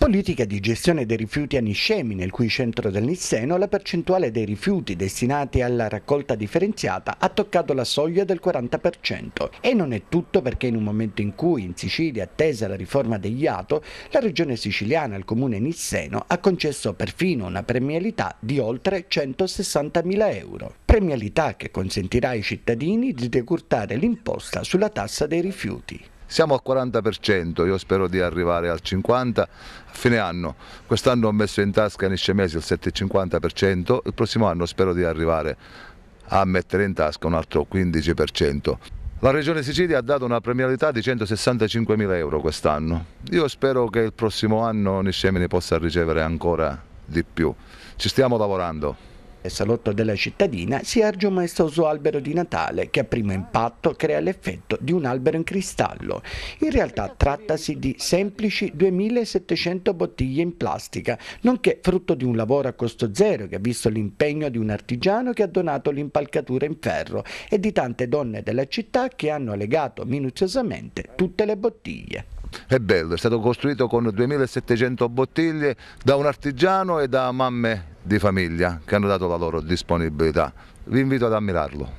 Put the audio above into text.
Politica di gestione dei rifiuti a Niscemi, nel cui centro del Nisseno la percentuale dei rifiuti destinati alla raccolta differenziata ha toccato la soglia del 40%. E non è tutto perché in un momento in cui in Sicilia attesa la riforma degli ATO, la regione siciliana il comune Nisseno ha concesso perfino una premialità di oltre 160.000 euro. Premialità che consentirà ai cittadini di decurtare l'imposta sulla tassa dei rifiuti. Siamo al 40%, io spero di arrivare al 50% a fine anno. Quest'anno ho messo in tasca nei scemesi il 7,50%, il prossimo anno spero di arrivare a mettere in tasca un altro 15%. La Regione Sicilia ha dato una premialità di 165.000 euro quest'anno. Io spero che il prossimo anno Niscemini possa ricevere ancora di più. Ci stiamo lavorando. Nel salotto della cittadina si erge un maestoso albero di Natale che a primo impatto crea l'effetto di un albero in cristallo. In realtà trattasi di semplici 2700 bottiglie in plastica, nonché frutto di un lavoro a costo zero che ha visto l'impegno di un artigiano che ha donato l'impalcatura in ferro e di tante donne della città che hanno legato minuziosamente tutte le bottiglie. È bello, è stato costruito con 2700 bottiglie da un artigiano e da mamme di famiglia che hanno dato la loro disponibilità. Vi invito ad ammirarlo.